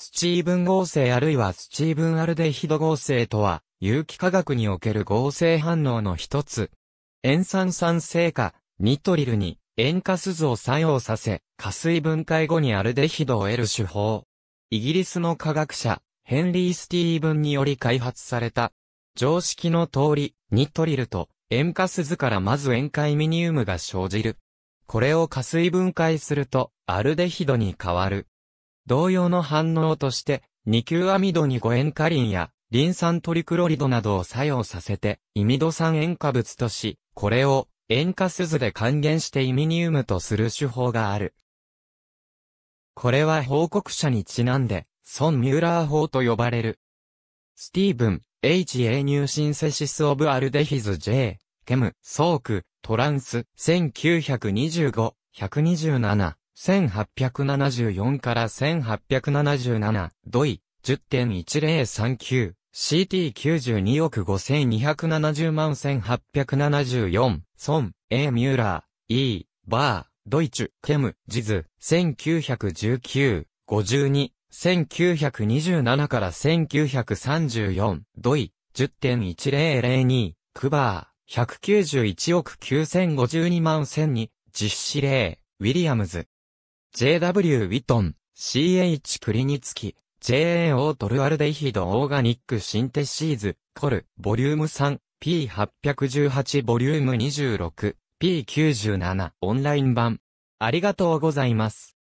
スチーブン合成あるいはスチーブンアルデヒド合成とは、有機化学における合成反応の一つ。塩酸酸性化、ニトリルに塩化スズを作用させ、加水分解後にアルデヒドを得る手法。イギリスの科学者、ヘンリー・スティーブンにより開発された。常識の通り、ニトリルと塩化スズからまず塩化イミニウムが生じる。これを加水分解すると、アルデヒドに変わる。同様の反応として、二級アミドに五塩化リンや、リン酸トリクロリドなどを作用させて、イミド酸塩化物とし、これを塩化鈴で還元してイミニウムとする手法がある。これは報告者にちなんで、ソン・ミューラー法と呼ばれる。スティーブン、H.A. ニューシンセシス・オブ・アルデヒズ・ J、ケム、ソーク、トランス、1925、127。1874から1877、ドイ、10.1039、CT92 億5270万1874、ソン、A ミューラー、E、バー、ドイチュケム、ジズ、1919、52、1927から1934、ドイ、10.1002、クバー、191億9052万1000に、実施例、ウィリアムズ、JW ウィトン、CH クリニツキ、JAO トルアルデイヒドオーガニックシンテシーズ、コル、ボリューム3、P818 ボリューム 26P97 オンライン版。ありがとうございます。